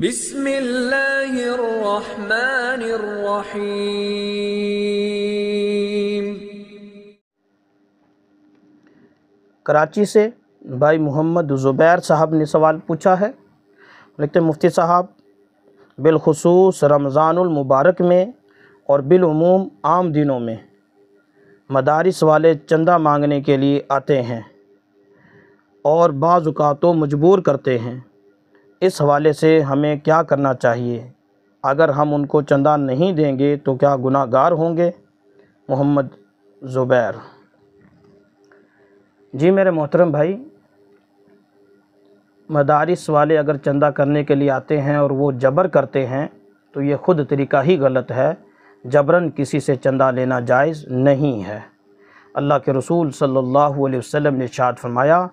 بسم اللہ الرحمن الرحیم کراچی سے بھائی محمد زبیر صاحب نے سوال پوچھا ہے لکھتے مفتی صاحب بالخصوص رمضان المبارک میں اور بالعموم عام دنوں میں مدارس والے چندہ مانگنے کے لیے آتے ہیں اور بعض اوقات مجبور کرتے ہیں اس حوالے سے ہمیں کیا کرنا چاہیے اگر ہم ان کو چندہ نہیں دیں گے تو کیا گناہ گار ہوں گے محمد زبیر جی میرے محترم بھائی مدارس والے اگر چندہ کرنے کے لیے آتے ہیں اور وہ جبر کرتے ہیں تو یہ خود طریقہ ہی غلط ہے جبرن کسی سے چندہ لینا جائز نہیں ہے اللہ کے رسول صلی اللہ علیہ وسلم نے ارشاد فرمایا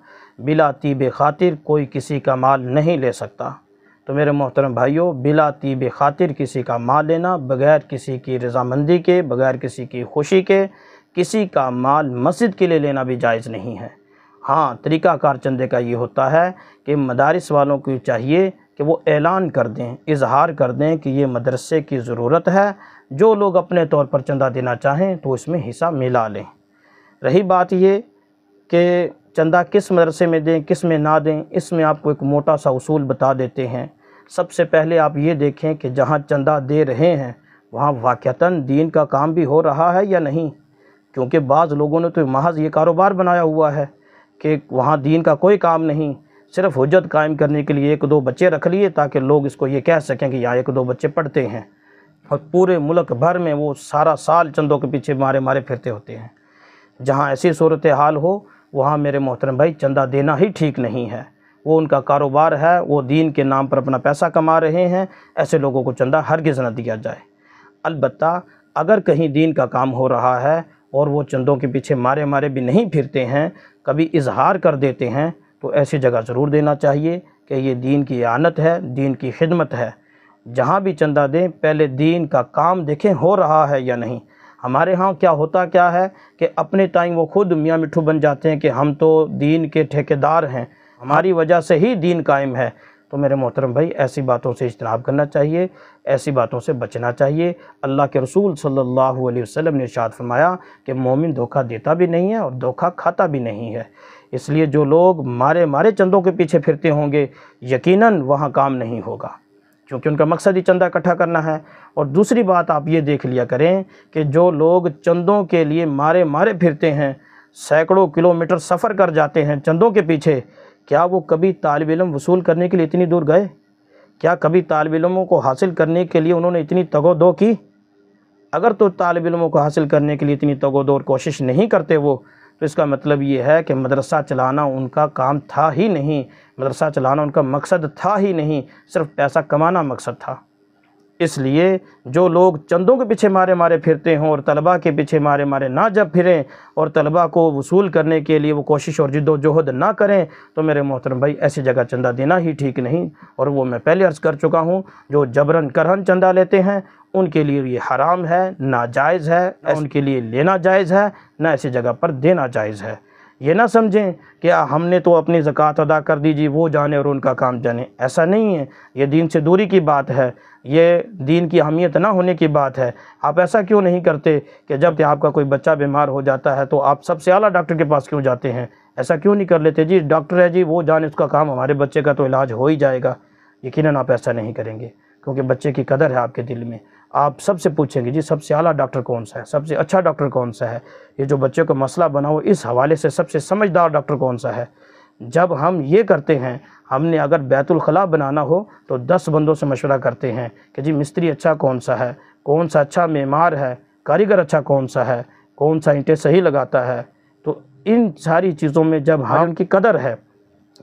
بلا طیب خاطر کوئی کسی کا مال نہیں لے سکتا تو میرے محترم بھائیوں بلا طیب خاطر کسی کا مال لینا بغیر کسی کی رضامندی کے بغیر کسی کی خوشی کے کسی کا مال مسجد کے لیے لینا بھی جائز نہیں ہے ہاں طریقہ کار چندے کا یہ ہوتا ہے کہ مدارس والوں کو چاہیے کہ وہ اعلان کر دیں اظہار کر دیں کہ یہ مدرسے کی ضرورت ہے جو لوگ اپنے طور پر چندہ دینا چاہیں تو اس میں حصہ ملا لیں رہی بات یہ کہ چندہ کس مدرسے میں دیں کس میں نہ دیں اس میں آپ کو ایک موٹا سا اصول بتا دیتے ہیں سب سے پہلے آپ یہ دیکھیں کہ جہاں چندہ دے رہے ہیں وہاں واقعتاً دین کا کام بھی ہو رہا ہے یا نہیں کیونکہ بعض لوگوں نے تو محض یہ کاروبار بنایا ہوا ہے کہ وہاں دین کا کوئی کام نہیں صرف حجت قائم کرنے کے لیے ایک دو بچے رکھ لیے تاکہ لوگ اس کو یہ کہہ سکیں کہ یہاں ایک دو بچے پڑھتے ہیں اور پورے ملک بھر میں وہ سارا سال چندوں کے پیچھے مارے مارے پھرتے ہوتے ہیں جہاں ایسی صورتحال ہو وہاں میرے محترم بھائی چندہ دینا ہی ٹھیک نہیں ہے وہ ان کا کاروبار ہے وہ دین کے نام پر اپنا پیسہ کما رہے ہیں ایسے لوگوں کو چندہ ہرگز نہ دیا جائے البتہ اگر کہیں دین کا کام ہو رہا ہے اور وہ چندوں کے پیچھے مارے مارے بھی نہیں پھرتے ہیں کبھی اظہار کر دیتے ہیں تو ایسی جگہ ضرور دینا چاہیے کہ یہ دین کی اعانت ہے دین کی خدمت ہے جہاں بھی چندہ دیں پہلے دین کا کام دیکھیں ہو رہا ہے یا نہیں ہمارے ہاں کیا ہوتا کیا ہے کہ اپنے ٹائم وہ خود میاں مٹھو بن جاتے ہیں کہ ہم تو دین کے ٹھیکے دار ہیں ہماری وجہ سے ہی دین قائم ہے تو میرے محترم بھائی ایسی باتوں سے اجتناب کرنا چاہیے ایسی باتوں سے بچنا چاہیے اللہ کے رسول صلی اللہ علیہ وسلم نے ارشاد فرمایا کہ مومن دھوکہ دیتا بھی نہیں ہے اور دھوکہ کھاتا بھی نہیں ہے اس لیے جو لوگ مارے مارے چندوں کے پیچھے پھرتے ہوں گے یقیناً وہاں کام نہیں ہوگا کیونکہ ان کا مقصد ہی چندہ اکٹھا کرنا ہے اور دوسری بات آپ یہ دیکھ لیا کریں کہ جو لوگ چندوں کے لیے مارے مارے پھرتے ہیں سینکڑوں کلومیٹر سفر کر جاتے ہیں چندوں کے پیچھے کیا وہ کبھی طالب علم وصول کرنے کے لیے اتنی دور گئے کیا کبھی طالب علموں کو حاصل کرنے کے لیے انہوں نے اتنی تگ و دو کی اگر تو طالب علموں کو حاصل کرنے کے لیے اتنی تگ و اور کوشش نہیں کرتے وہ تو اس کا مطلب یہ ہے کہ مدرسہ چلانا ان کا کام تھا ہی نہیں مدرسہ چلانا ان کا مقصد تھا ہی نہیں صرف پیسہ کمانا مقصد تھا اس لیے جو لوگ چندوں کے پیچھے مارے مارے پھرتے ہوں اور طلباء کے پیچھے مارے مارے نہ جب پھریں اور طلباء کو وصول کرنے کے لیے وہ کوشش اور جد و جہد نہ کریں تو میرے محترم بھائی ایسی جگہ چندہ دینا ہی ٹھیک نہیں اور وہ میں پہلے عرض کر چکا ہوں جو جبرن کرن چندہ لیتے ہیں ان کے لیے یہ حرام ہے ناجائز جائز ہے ان کے لیے لینا جائز ہے نہ ایسی جگہ پر دینا جائز ہے یہ نہ سمجھیں کہ ہم نے تو اپنی زکوٰۃ ادا کر دی جی وہ جانے اور ان کا کام جانے ایسا نہیں ہے یہ دین سے دوری کی بات ہے یہ دین کی اہمیت نہ ہونے کی بات ہے آپ ایسا کیوں نہیں کرتے کہ جب کہ آپ کا کوئی بچہ بیمار ہو جاتا ہے تو آپ سب سے اعلیٰ ڈاکٹر کے پاس کیوں جاتے ہیں ایسا کیوں نہیں کر لیتے جی ڈاکٹر ہے جی وہ جانے اس کا کام ہمارے بچے کا تو علاج ہو ہی جائے گا یقیناً آپ ایسا نہیں کریں گے کیونکہ بچے کی قدر ہے آپ کے دل میں آپ سب سے پوچھیں گے جی سب سے اعلیٰ ڈاکٹر کون سا ہے سب سے اچھا ڈاکٹر کون سا ہے یہ جو بچے کو مسئلہ بنا ہو اس حوالے سے سب سے سمجھدار ڈاکٹر کون سا ہے جب ہم یہ کرتے ہیں ہم نے اگر بیت الخلاء بنانا ہو تو دس بندوں سے مشورہ کرتے ہیں کہ جی مستری اچھا کون سا ہے کون سا اچھا معمار ہے کاریگر اچھا کون سا ہے کون سا اینٹیں صحیح لگاتا ہے تو ان ساری چیزوں میں جب ہاں، ہم کی قدر ہے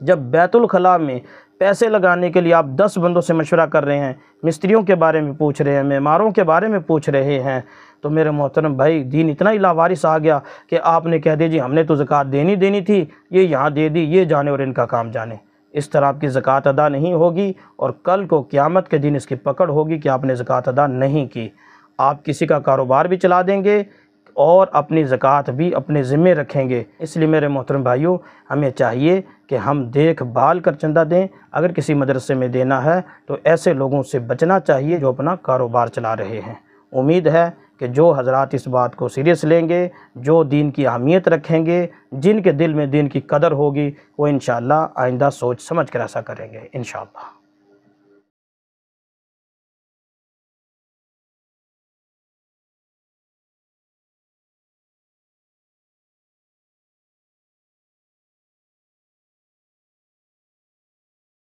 جب بیت الخلاء میں پیسے لگانے کے لیے آپ دس بندوں سے مشورہ کر رہے ہیں مستریوں کے بارے میں پوچھ رہے ہیں معماروں کے بارے میں پوچھ رہے ہیں تو میرے محترم بھائی دین اتنا ہی لاوارث آ گیا کہ آپ نے کہہ دی جی ہم نے تو زکوٰۃ دینی دینی تھی یہ یہاں دے دی یہ جانے اور ان کا کام جانے اس طرح آپ کی زکوٰۃ ادا نہیں ہوگی اور کل کو قیامت کے دن اس کی پکڑ ہوگی کہ آپ نے زکوٰۃ ادا نہیں کی آپ کسی کا کاروبار بھی چلا دیں گے اور اپنی زکوٰۃ بھی اپنے ذمے رکھیں گے اس لیے میرے محترم بھائیوں ہمیں چاہیے کہ ہم دیکھ بھال کر چندہ دیں اگر کسی مدرسے میں دینا ہے تو ایسے لوگوں سے بچنا چاہیے جو اپنا کاروبار چلا رہے ہیں امید ہے کہ جو حضرات اس بات کو سیریس لیں گے جو دین کی اہمیت رکھیں گے جن کے دل میں دین کی قدر ہوگی وہ انشاءاللہ آئندہ سوچ سمجھ کر ایسا کریں گے انشاءاللہ